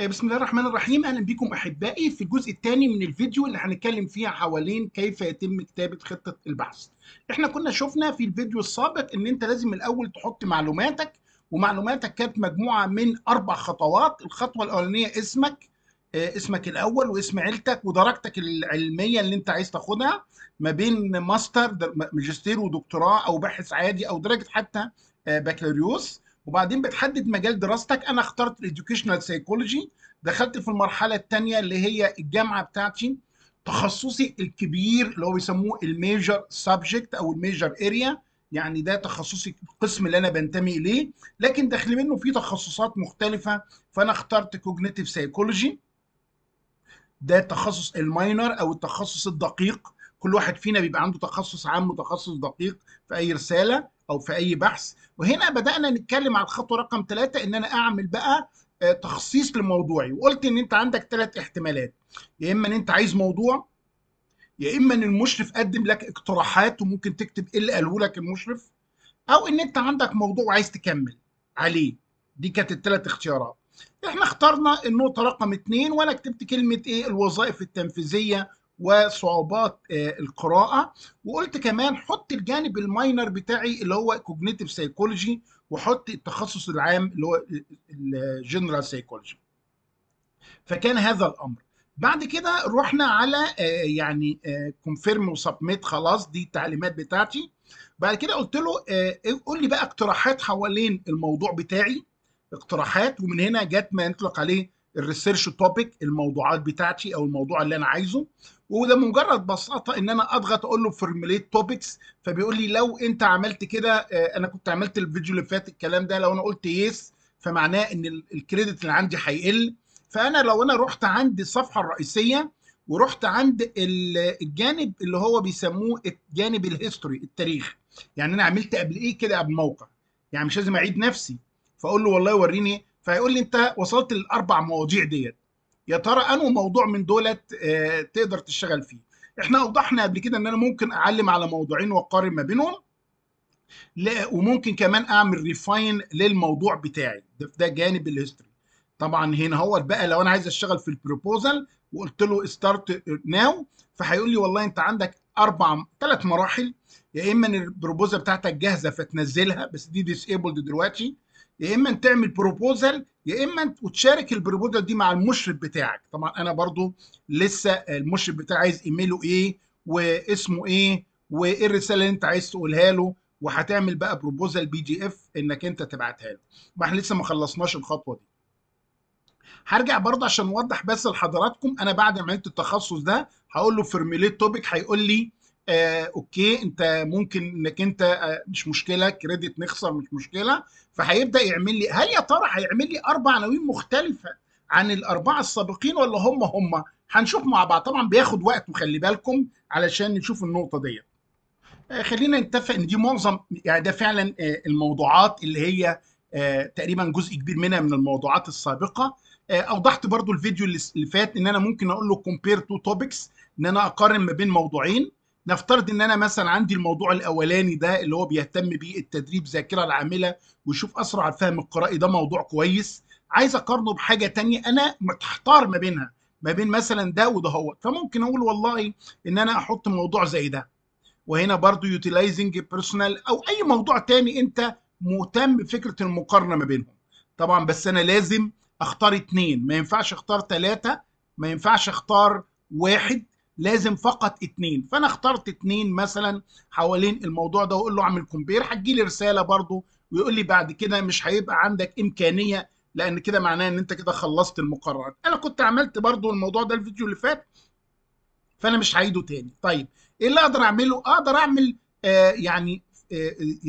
آه، بسم الله الرحمن الرحيم اهلا بكم احبائي في الجزء الثاني من الفيديو اللي هنتكلم فيه حوالين كيف يتم كتابه خطه البحث احنا كنا شفنا في الفيديو السابق ان انت لازم الاول تحط معلوماتك ومعلوماتك كانت مجموعه من اربع خطوات الخطوه الاولانيه اسمك آه، اسمك الاول واسم عيلتك ودرجتك العلميه اللي انت عايز تاخدها ما بين ماستر ماجستير ودكتوراه او باحث عادي او درجه حتى آه، بكالوريوس وبعدين بتحدد مجال دراستك انا اخترت الاديوكيشنال سايكولوجي دخلت في المرحله الثانيه اللي هي الجامعه بتاعتي تخصصي الكبير اللي هو بيسموه الميجر سبجكت او الميجر اريا يعني ده تخصصي القسم اللي انا بنتمي اليه لكن داخل منه في تخصصات مختلفه فانا اخترت كوجنيتيف سايكولوجي ده تخصص الماينر او التخصص الدقيق كل واحد فينا بيبقى عنده تخصص عام وتخصص دقيق في اي رساله او في اي بحث وهنا بدانا نتكلم على الخطوه رقم ثلاثة ان انا اعمل بقى آه، تخصيص لموضوعي وقلت ان انت عندك ثلاث احتمالات يا اما ان انت عايز موضوع يا اما ان المشرف قدم لك اقتراحات وممكن تكتب ايه اللي قاله لك المشرف او ان انت عندك موضوع وعايز تكمل عليه دي كانت الثلاث اختيارات احنا اخترنا النقطة رقم اثنين وانا كتبت كلمة ايه الوظائف التنفيذية وصعوبات آه، القراءه وقلت كمان حط الجانب الماينر بتاعي اللي هو كوجنيتيف سايكولوجي وحط التخصص العام اللي هو الجنرال سايكولوجي فكان هذا الامر بعد كده رحنا على آه، يعني كونفيرم آه، وسبميت خلاص دي التعليمات بتاعتي بعد كده قلت له إيه، قول لي بقى اقتراحات حوالين الموضوع بتاعي اقتراحات ومن هنا جت ما يطلق عليه الريسيرش توبيك الموضوعات بتاعتي او الموضوع اللي انا عايزه وده مجرد بساطه ان انا اضغط اقول له فورميليت توبكس فبيقول لي لو انت عملت كده آه، انا كنت عملت الفيديو اللي فات الكلام ده لو انا قلت يس فمعناه ان الكريدت اللي عندي هيقل فانا لو انا رحت عند الصفحه الرئيسيه ورحت عند الجانب اللي هو بيسموه الجانب الهيستوري التاريخ يعني انا عملت قبل ايه كده قبل موقع يعني مش لازم اعيد نفسي فاقول له والله وريني فهيقول لي انت وصلت للاربع مواضيع ديت يا ترى انه موضوع من دولت آه، تقدر تشتغل فيه احنا اوضحنا قبل كده ان انا ممكن اعلم على موضوعين واقارن ما بينهم وممكن كمان اعمل ريفاين للموضوع بتاعي ده ده جانب الهيستوري طبعا هنا هو بقى لو انا عايز اشتغل في البروبوزال وقلت له ستارت ناو فهيقول لي والله انت عندك اربع ثلاث مراحل يا اما البروبوزال بتاعتك جاهزه فتنزلها بس دي ديسيبلد دلوقتي يا اما ان تعمل بروبوزال يا اما وتشارك البروبوزال دي مع المشرف بتاعك طبعا انا برضو لسه المشرف بتاعي عايز ايميله ايه واسمه ايه وايه الرساله اللي انت عايز تقولها له وهتعمل بقى بروبوزال بي دي اف انك انت تبعتها له ما احنا لسه ما خلصناش الخطوه دي هرجع برضه عشان اوضح بس لحضراتكم انا بعد ما عملت التخصص ده هقول له فورميليت توبيك هيقول لي آه اوكي انت ممكن انك انت آه مش مشكله كريدت نخسر مش مشكله فهيبدا يعمل لي هل يا ترى هيعمل لي اربع عناوين مختلفه عن الاربعه السابقين ولا هم هم هنشوف مع بعض طبعا بياخد وقت وخلي بالكم علشان نشوف النقطه ديت آه خلينا نتفق ان دي معظم يعني ده فعلا آه، الموضوعات اللي هي آه، تقريبا جزء كبير منها من الموضوعات السابقه آه، اوضحت برضو الفيديو اللي فات ان انا ممكن اقول له كومبير تو توبكس ان انا اقارن ما بين موضوعين نفترض ان انا مثلا عندي الموضوع الاولاني ده اللي هو بيهتم بيه التدريب ذاكره العامله ويشوف اسرع الفهم القرائي ده موضوع كويس عايز اقارنه بحاجه تانية انا محتار ما بينها ما بين مثلا ده ودهوت فممكن اقول والله ان انا احط موضوع زي ده وهنا برضو يوتيلايزنج بيرسونال او اي موضوع تاني انت مهتم بفكره المقارنه ما بينهم طبعا بس انا لازم اختار اتنين ما ينفعش اختار ثلاثة ما ينفعش اختار واحد لازم فقط اتنين فانا اخترت اتنين مثلا حوالين الموضوع ده واقول له اعمل كومبير هتجي لي رساله برضه ويقول لي بعد كده مش هيبقى عندك امكانيه لان كده معناه ان انت كده خلصت المقررات انا كنت عملت برضه الموضوع ده الفيديو اللي فات فانا مش هعيده تاني طيب ايه اللي اقدر اعمله اقدر اعمل آه يعني آه,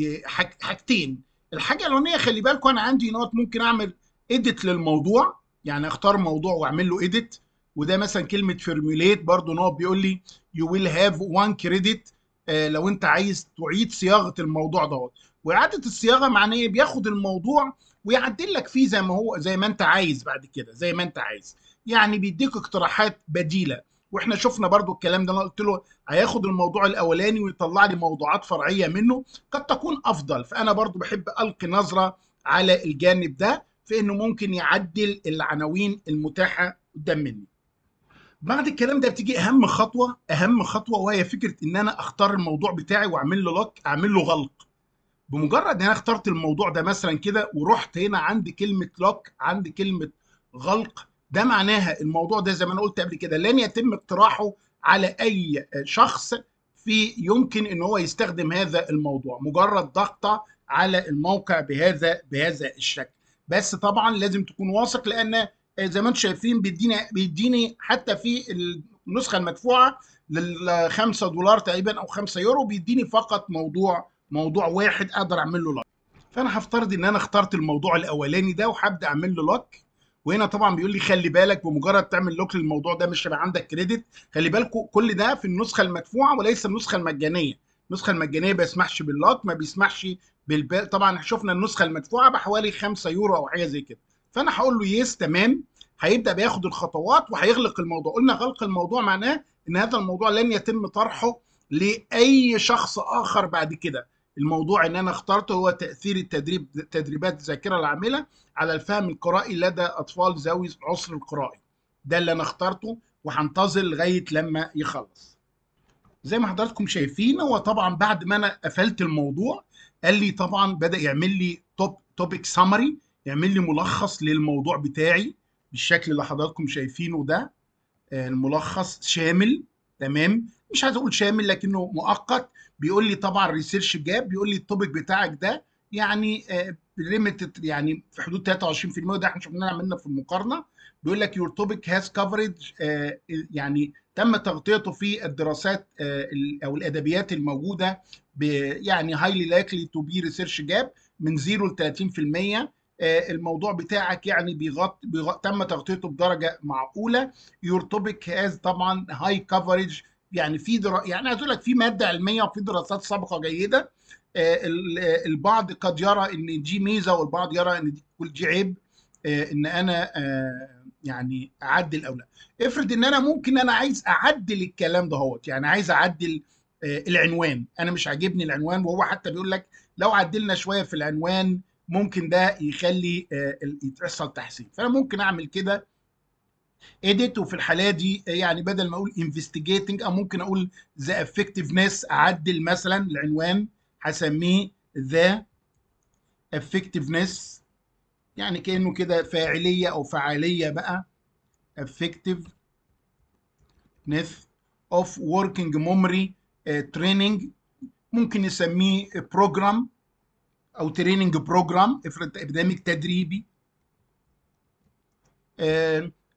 آه، حاجتين الحاجه الاولانيه خلي بالكم انا عندي نقط ممكن اعمل اديت للموضوع يعني اختار موضوع واعمل له اديت وده مثلا كلمه فورموليت برضو ان هو بيقول لي يو ويل هاف وان كريديت لو انت عايز تعيد صياغه الموضوع دوت واعاده الصياغه معنيه بياخد الموضوع ويعدل لك فيه زي ما هو زي ما انت عايز بعد كده زي ما انت عايز يعني بيديك اقتراحات بديله واحنا شفنا برضو الكلام ده انا قلت له هياخد الموضوع الاولاني ويطلع لي موضوعات فرعيه منه قد تكون افضل فانا برضو بحب القي نظره على الجانب ده في انه ممكن يعدل العناوين المتاحه قدام مني بعد الكلام ده بتيجي اهم خطوه اهم خطوه وهي فكره ان انا اختار الموضوع بتاعي واعمل له لوك اعمل له غلق بمجرد ان انا اخترت الموضوع ده مثلا كده ورحت هنا عند كلمه لوك عند كلمه غلق ده معناها الموضوع ده زي ما انا قلت قبل كده لن يتم اقتراحه على اي شخص في يمكن ان هو يستخدم هذا الموضوع مجرد ضغطه على الموقع بهذا بهذا الشكل بس طبعا لازم تكون واثق لان آه، زي ما انتم شايفين بيديني بيديني حتى في النسخه المدفوعه لل 5 دولار تقريبا او 5 يورو بيديني فقط موضوع موضوع واحد اقدر اعمل له لك فانا هفترض ان انا اخترت الموضوع الاولاني ده وهبدا اعمل له لك وهنا طبعا بيقول لي خلي بالك بمجرد تعمل لوك للموضوع ده مش هيبقى عندك كريدت خلي بالكوا كل ده في النسخه المدفوعه وليس النسخه المجانيه النسخه المجانيه ما بيسمحش باللوك ما بيسمحش بالبال طبعا شفنا النسخه المدفوعه بحوالي 5 يورو او حاجه زي كده فانا هقول له يس تمام هيبدا بياخد الخطوات وهيغلق الموضوع قلنا غلق الموضوع معناه ان هذا الموضوع لن يتم طرحه لاي شخص اخر بعد كده الموضوع ان انا اخترته هو تاثير التدريب تدريبات الذاكره العامله على الفهم القرائي لدى اطفال ذوي عسر القرائي ده اللي انا اخترته وهنتظر لغايه لما يخلص زي ما حضراتكم شايفين هو طبعا بعد ما انا قفلت الموضوع قال لي طبعا بدا يعمل لي توب توبيك سامري يعمل لي ملخص للموضوع بتاعي بالشكل اللي حضراتكم شايفينه ده آه، الملخص شامل تمام مش عايز اقول شامل لكنه مؤقت بيقول لي طبعا ريسيرش جاب بيقول لي التوبيك بتاعك ده يعني ليميتد آه، يعني في حدود 23% ده احنا شفناه عملنا في المقارنه بيقول لك يور توبيك هاز كفرج يعني تم تغطيته في الدراسات آه، او الادبيات الموجوده يعني هايلي لايكلي تو بي ريسيرش جاب من 0 ل 30% آه، الموضوع بتاعك يعني بيغط... بيغط... تم تغطيته بدرجه معقوله يور توبيك هاز طبعا هاي كفرج يعني في درا... يعني عايز اقول لك في ماده علميه وفي دراسات سابقه جيده آه، البعض قد يرى ان دي ميزه والبعض يرى ان دي عيب آه، ان انا يعني اعدل او لا افرض ان انا ممكن انا عايز اعدل الكلام دهوت يعني عايز اعدل العنوان انا مش عاجبني العنوان وهو حتى بيقول لك لو عدلنا شويه في العنوان ممكن ده يخلي آه، يحصل تحسين فانا ممكن اعمل كده اديت وفي الحالة دي آه، يعني بدل ما اقول انفستيجيتنج او ممكن اقول ذا افكتفنس اعدل مثلا العنوان هسميه ذا افكتفنس يعني كانه كده فاعليه او فعاليه بقى effectiveness of working memory آه، training ممكن نسميه program او تريننج بروجرام افرض ابدامج تدريبي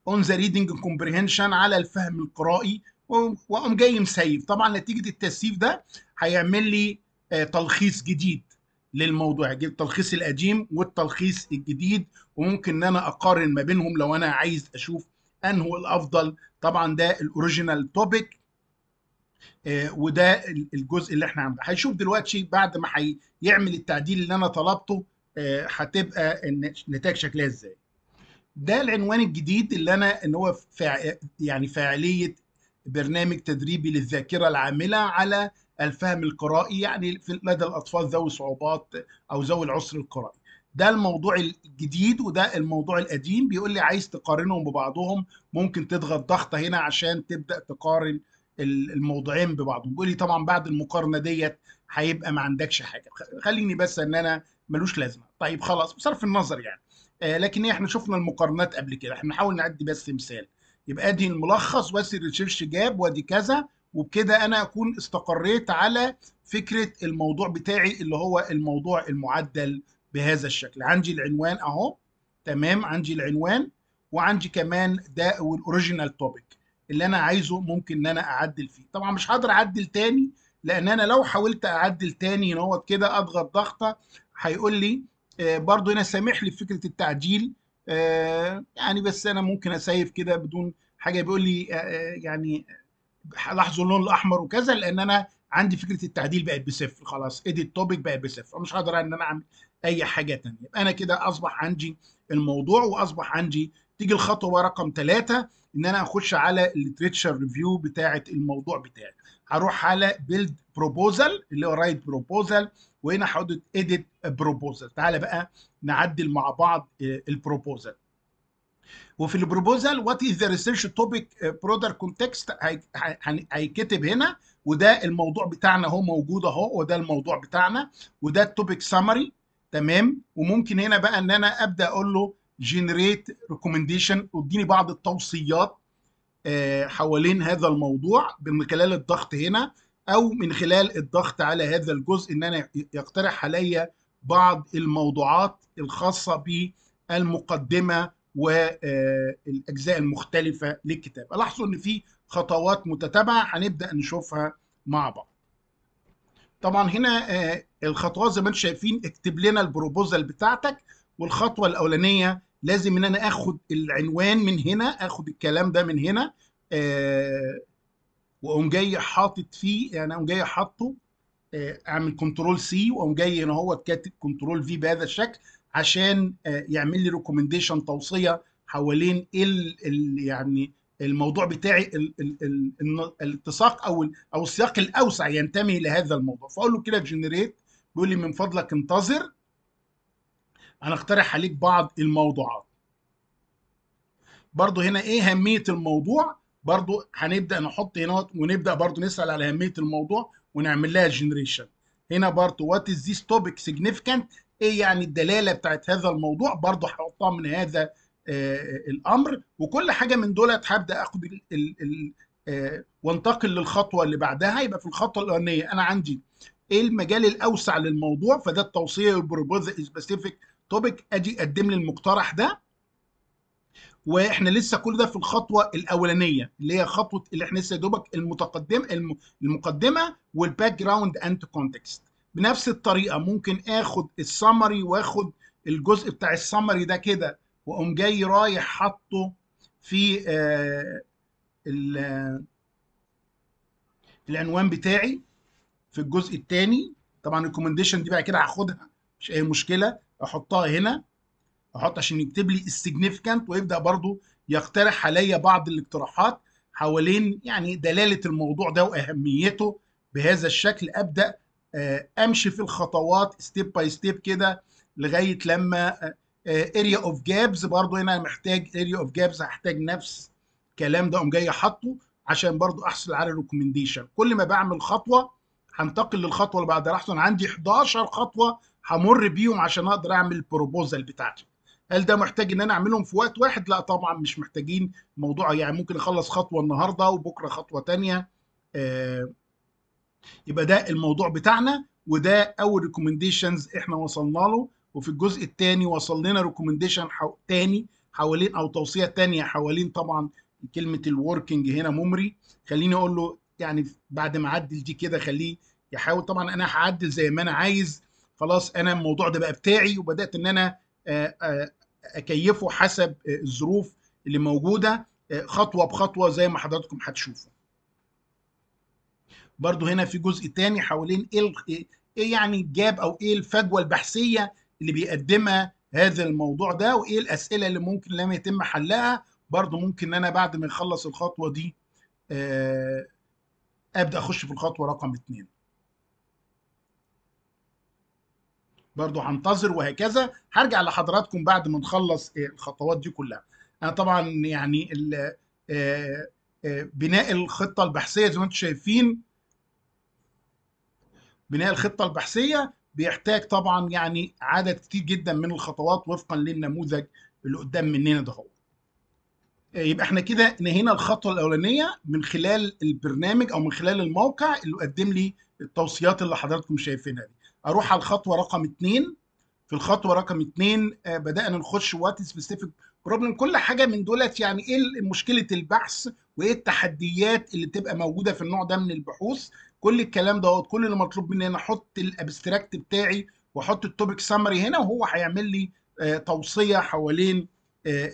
اون ذا ريدنج كومبريهنشن على الفهم القرائي واقوم جاي مسيف طبعا نتيجه التسييف ده هيعمل لي آه، تلخيص جديد للموضوع التلخيص القديم والتلخيص الجديد وممكن ان انا اقارن ما بينهم لو انا عايز اشوف انه الافضل طبعا ده الاوريجينال توبيك آه، وده الجزء اللي احنا عامله هيشوف دلوقتي بعد ما هيعمل التعديل اللي انا طلبته آه، هتبقى النتائج شكلها ازاي ده العنوان الجديد اللي انا ان هو فع يعني فاعليه برنامج تدريبي للذاكره العامله على الفهم القرائي يعني في لدى الاطفال ذوي صعوبات او ذوي العسر القرائي ده الموضوع الجديد وده الموضوع القديم بيقول لي عايز تقارنهم ببعضهم ممكن تضغط ضغطه هنا عشان تبدا تقارن الموضوعين ببعضهم بيقول لي طبعا بعد المقارنه ديت هيبقى ما عندكش حاجه خليني بس ان انا ملوش لازمه طيب خلاص بصرف النظر يعني آه لكن إيه، احنا شفنا المقارنات قبل كده احنا نحاول نعدي بس مثال يبقى ادي الملخص واسي الريسيرش جاب وادي كذا وبكده انا اكون استقريت على فكره الموضوع بتاعي اللي هو الموضوع المعدل بهذا الشكل عندي العنوان اهو تمام عندي العنوان وعندي كمان ده والاوريجينال توبيك اللي انا عايزه ممكن ان انا اعدل فيه طبعا مش هقدر اعدل تاني لان انا لو حاولت اعدل تاني هو كده اضغط ضغطه هيقول لي آه، برضو هنا سامح لي فكره التعديل آه، يعني بس انا ممكن اسيف كده بدون حاجه بيقول لي آه، يعني لاحظوا اللون الاحمر وكذا لان انا عندي فكره التعديل بقت بصفر خلاص اديت إيه توبيك بقت بصفر مش هقدر ان انا اعمل اي حاجه ثانيه يبقى انا كده اصبح عندي الموضوع واصبح عندي تيجي الخطوه رقم ثلاثة ان انا اخش على الليتريتشر ريفيو بتاعه الموضوع بتاعي هروح على بيلد بروبوزل اللي هو رايت بروبوزل وهنا هحط اديت بروبوزل تعالى بقى نعدل مع بعض آه، البروبوزل وفي البروبوزل وات از ذا ريسيرش توبيك برودر كونتكست هيتكتب هنا وده الموضوع بتاعنا اهو موجود اهو وده الموضوع بتاعنا وده التوبيك سامري تمام وممكن هنا بقى ان انا ابدا اقول له جنريت ريكومنديشن واديني بعض التوصيات آه، حوالين هذا الموضوع من خلال الضغط هنا او من خلال الضغط على هذا الجزء ان انا يقترح عليا بعض الموضوعات الخاصه بالمقدمه والاجزاء آه، المختلفه للكتاب لاحظوا ان في خطوات متتابعه هنبدا نشوفها مع بعض طبعا هنا آه، الخطوات زي ما انتم شايفين اكتب لنا البروبوزال بتاعتك والخطوه الاولانيه لازم ان انا اخد العنوان من هنا اخد الكلام ده من هنا آه واقوم جاي حاطط فيه يعني اقوم جاي حاطه آه اعمل كنترول سي واقوم جاي ان هو كاتب كنترول في بهذا الشكل عشان آه يعمل لي ريكومنديشن توصيه حوالين ال يعني الموضوع بتاعي الاتساق او او السياق الاوسع ينتمي لهذا الموضوع فاقول له كده جنريت بيقول لي من فضلك انتظر هنقترح عليك بعض الموضوعات برضو هنا ايه اهميه الموضوع برضو هنبدا نحط هنا ونبدا برضو نسال على اهميه الموضوع ونعمل لها جنريشن هنا برضو وات از ذيس توبيك سيجنيفيكانت ايه يعني الدلاله بتاعت هذا الموضوع برضو هحطها من هذا آه،, آه الامر وكل حاجه من دولت هبدا اخد ال ال ال آه وانتقل للخطوه اللي بعدها يبقى في الخطوه الاولانيه انا عندي ايه المجال الاوسع للموضوع فده التوصيه والبروبوز سبيسيفيك التوبيك اجي اقدم لي المقترح ده واحنا لسه كل ده في الخطوه الاولانيه اللي هي خطوه اللي احنا لسه دوبك المتقدم المقدمه والباك جراوند اند كونتكست بنفس الطريقه ممكن اخد السمري واخد الجزء بتاع السمري ده كده واقوم جاي رايح حاطه في آه، العنوان بتاعي في الجزء الثاني طبعا الكومنديشن دي بقى كده هاخدها مش اي مشكله احطها هنا احط عشان يكتب لي السيجنيفيكانت ويبدا برضو يقترح عليا بعض الاقتراحات حوالين يعني دلاله الموضوع ده واهميته بهذا الشكل ابدا آه، امشي في الخطوات ستيب باي ستيب كده لغايه لما اريا اوف جابز برضو هنا محتاج اريا اوف جابز هحتاج نفس الكلام ده اقوم جاي حاطه عشان برضو احصل على ريكومنديشن كل ما بعمل خطوه هنتقل للخطوه اللي بعدها انا عندي 11 خطوه همر بيهم عشان اقدر اعمل البروبوزال بتاعتي هل ده محتاج ان انا اعملهم في وقت واحد لا طبعا مش محتاجين موضوع يعني ممكن اخلص خطوه النهارده وبكره خطوه تانية آه يبقى ده الموضوع بتاعنا وده اول ريكومنديشنز احنا وصلنا له وفي الجزء الثاني وصل لنا ريكومنديشن حو... تاني حوالين او توصيه تانية حوالين طبعا كلمه الوركينج هنا ممري خليني اقول له يعني بعد ما اعدل دي كده خليه يحاول طبعا انا هعدل زي ما انا عايز خلاص انا الموضوع ده بقى بتاعي وبدات ان انا آه، آه، اكيفه حسب الظروف اللي موجوده آه، خطوه بخطوه زي ما حضراتكم هتشوفوا برضو هنا في جزء تاني حوالين إيه, ايه يعني الجاب او ايه الفجوه البحثيه اللي بيقدمها هذا الموضوع ده وايه الاسئله اللي ممكن لم يتم حلها برضو ممكن ان انا بعد ما اخلص الخطوه دي ابدا اخش في الخطوه رقم اتنين برضو هنتظر وهكذا هرجع لحضراتكم بعد ما نخلص آه، الخطوات دي كلها انا طبعا يعني آه، آه، بناء الخطه البحثيه زي ما انتم شايفين بناء الخطه البحثيه بيحتاج طبعا يعني عدد كتير جدا من الخطوات وفقا للنموذج اللي قدام مننا ده هو يبقى احنا كده نهينا الخطوه الاولانيه من خلال البرنامج او من خلال الموقع اللي قدم لي التوصيات اللي حضراتكم شايفينها دي اروح على الخطوه رقم اثنين في الخطوه رقم اثنين آه، بدانا نخش وات سبيسيفيك بروبلم كل حاجه من دولت يعني ايه مشكله البحث وايه التحديات اللي بتبقى موجوده في النوع ده من البحوث كل الكلام دوت كل اللي مطلوب مني انا احط الابستراكت بتاعي واحط التوبيك سامري هنا وهو هيعمل لي آه، توصيه حوالين آه،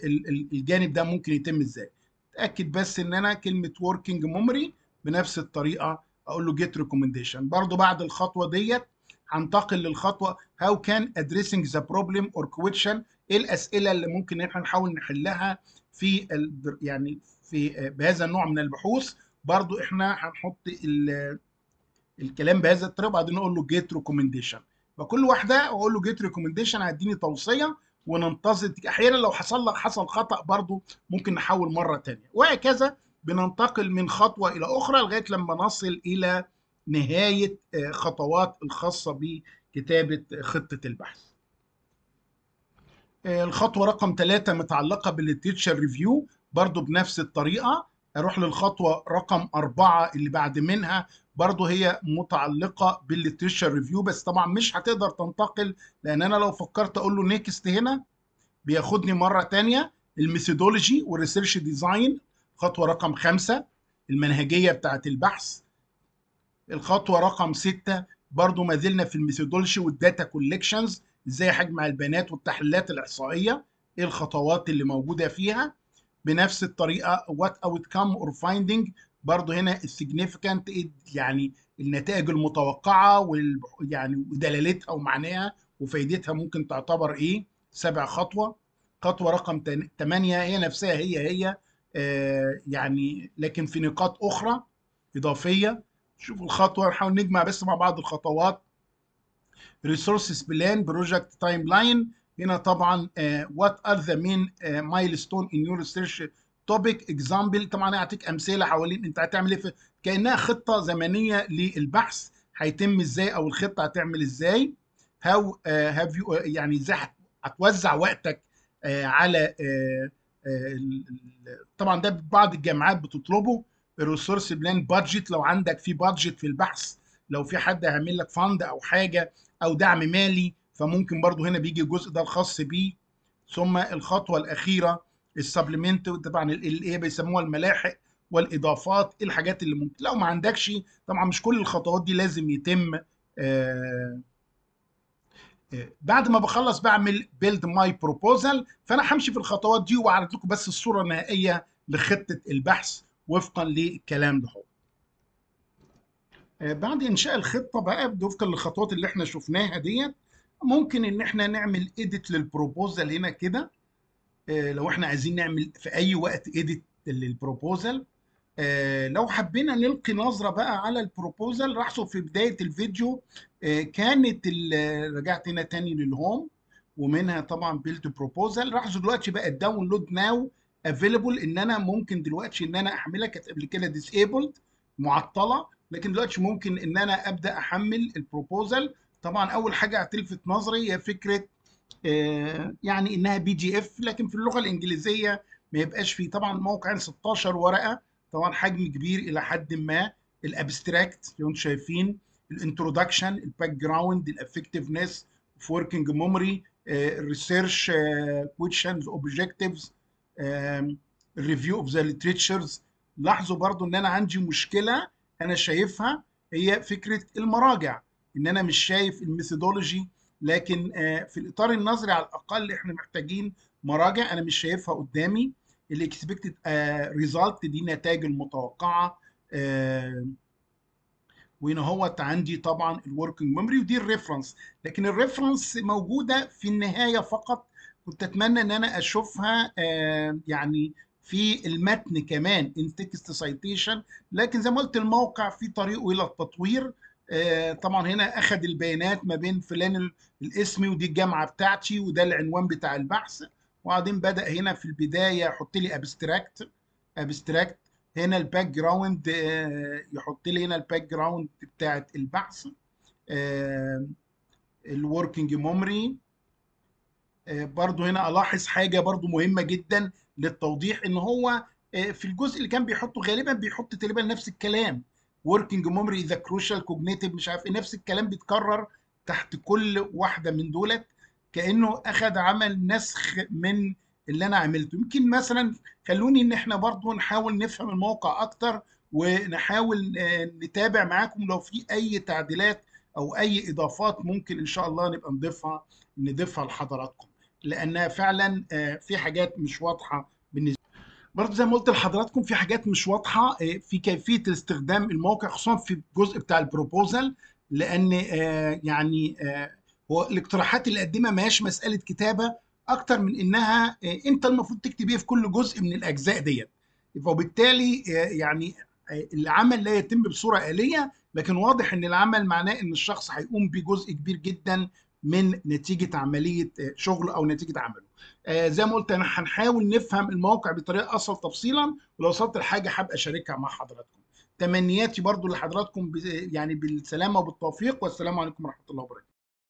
الجانب ده ممكن يتم ازاي اتاكد بس ان انا كلمه وركينج ميموري بنفس الطريقه اقول له جيت ريكومنديشن برضو بعد الخطوه ديت هنتقل للخطوه هاو كان ادريسنج ذا بروبلم اور كويتشن ايه الاسئله اللي ممكن احنا نحاول نحلها في يعني في بهذا النوع من البحوث برضو احنا هنحط الكلام بهذا الطريقه وبعدين نقول له جيت ريكومنديشن فكل واحده واقول له جيت ريكومنديشن هيديني توصيه وننتظر احيانا لو حصل لك حصل خطا برضو ممكن نحاول مره ثانيه وهكذا بننتقل من خطوه الى اخرى لغايه لما نصل الى نهايه آه، خطوات الخاصه بكتابه خطه البحث. آه، الخطوه رقم ثلاثه متعلقه بالتيتشر ريفيو برضو بنفس الطريقه اروح للخطوه رقم أربعة اللي بعد منها برضو هي متعلقه بالتيتشر ريفيو بس طبعا مش هتقدر تنتقل لان انا لو فكرت اقول له نيكست هنا بياخدني مره تانية الميثودولوجي والريسيرش ديزاين خطوه رقم خمسة المنهجيه بتاعت البحث الخطوه رقم ستة برضو ما زلنا في الميثودولوجي والداتا كولكشنز ازاي حجم البيانات والتحليلات الاحصائيه ايه الخطوات اللي موجوده فيها بنفس الطريقه وات اوت كام اور فايندنج برضو هنا السيجنيفيكانت يعني النتائج المتوقعه وال يعني ودلالتها ومعناها وفائدتها ممكن تعتبر ايه سبع خطوه خطوه رقم 8 هي نفسها هي هي آه يعني لكن في نقاط اخرى اضافيه شوفوا الخطوه نحاول نجمع بس مع بعض الخطوات ريسورسز بلان بروجكت تايم لاين هنا طبعا وات ار ذا مين مايلستون ان يور ريسيرش توبيك اكزامبل طبعا هيعطيك امثله حوالين انت هتعمل ايه كانها خطه زمنيه للبحث هيتم ازاي او الخطه هتعمل ازاي هاو هاف يو يعني ازاي هتوزع وقتك uh, على uh, uh, طبعا ده بعض الجامعات بتطلبه الريسورس بلان بادجت لو عندك في بادجت في البحث لو في حد هيعمل لك فند او حاجه او دعم مالي فممكن برضو هنا بيجي الجزء ده الخاص بيه ثم الخطوه الاخيره السبلمنت طبعا اللي إيه هي بيسموها الملاحق والاضافات إيه الحاجات اللي ممكن لو ما عندكش طبعا مش كل الخطوات دي لازم يتم آه، آه، بعد ما بخلص بعمل بيلد ماي بروبوزال فانا همشي في الخطوات دي واعرض لكم بس الصوره النهائيه لخطه البحث وفقا للكلام ده آه، بعد انشاء الخطه بقى وفقا للخطوات اللي احنا شفناها ديت ممكن ان احنا نعمل ايديت للبروبوزال هنا كده آه، لو احنا عايزين نعمل في اي وقت ايديت للبروبوزال آه، لو حبينا نلقي نظره بقى على البروبوزال راح في بدايه الفيديو كانت رجعت هنا تاني للهوم ومنها طبعا بيلت بروبوزال راح دلوقتي بقى الداونلود ناو افيلبل ان انا ممكن دلوقتي ان انا احملها كانت قبل كده ديسيبلد معطله لكن دلوقتي ممكن ان انا ابدا احمل البروبوزل طبعا اول حاجه هتلفت نظري هي فكره آه، يعني انها بي جي اف لكن في اللغه الانجليزيه ما يبقاش فيه طبعا موقع 16 ورقه طبعا حجم كبير الى حد ما الابستراكت اللي انتم شايفين الانترودكشن الباك جراوند الافكتفنس في وركينج ميموري الريسيرش كويشنز اوبجكتيفز الريفيو اوف ذا ليتريتشرز لاحظوا برضو ان انا عندي مشكله انا شايفها هي فكره المراجع ان انا مش شايف الميثودولوجي لكن آه، في الاطار النظري على الاقل احنا محتاجين مراجع انا مش شايفها قدامي الاكسبكتد آه، ريزلت دي النتائج المتوقعه وهنا هو عندي طبعا الوركينج ميموري ودي الريفرنس لكن الريفرنس موجوده في النهايه فقط كنت اتمنى ان انا اشوفها آه، يعني في المتن كمان ان تكست سايتيشن لكن زي ما قلت الموقع في طريقه الى التطوير آه، طبعا هنا اخذ البيانات ما بين فلان الاسم ودي الجامعه بتاعتي وده العنوان بتاع البحث وبعدين بدا هنا في البدايه يحط لي ابستراكت ابستراكت هنا الباك آه، جراوند يحط لي هنا الباك جراوند بتاعه البحث الوركينج ميموري آه، برضو هنا الاحظ حاجه برضو مهمه جدا للتوضيح ان هو آه، في الجزء اللي كان بيحطه غالبا بيحط تقريبا نفس الكلام working memory is a crucial cognitive مش عارف ايه نفس الكلام بيتكرر تحت كل واحده من دولت كانه اخذ عمل نسخ من اللي انا عملته يمكن مثلا خلوني ان احنا برضو نحاول نفهم الموقع اكتر ونحاول آه، نتابع معاكم لو في اي تعديلات او اي اضافات ممكن ان شاء الله نبقى نضيفها نضيفها لحضراتكم لانها فعلا آه، في حاجات مش واضحه بالنسبه برضه زي ما قلت لحضراتكم في حاجات مش واضحه آه، في كيفيه استخدام الموقع خصوصا في الجزء بتاع البروبوزل لان آه، يعني هو الاقتراحات اللي قدمها ما هياش مساله كتابه اكتر من انها انت المفروض تكتب ايه في كل جزء من الاجزاء ديت وبالتالي يعني العمل لا يتم بصوره اليه لكن واضح ان العمل معناه ان الشخص هيقوم بجزء كبير جدا من نتيجه عمليه آه، شغله او نتيجه عمله آه، زي ما قلت انا هنحاول نفهم الموقع بطريقه اصل تفصيلا ولو وصلت لحاجه هبقى اشاركها مع حضراتكم تمنياتي برضو لحضراتكم يعني بالسلامه وبالتوفيق والسلام عليكم ورحمه الله وبركاته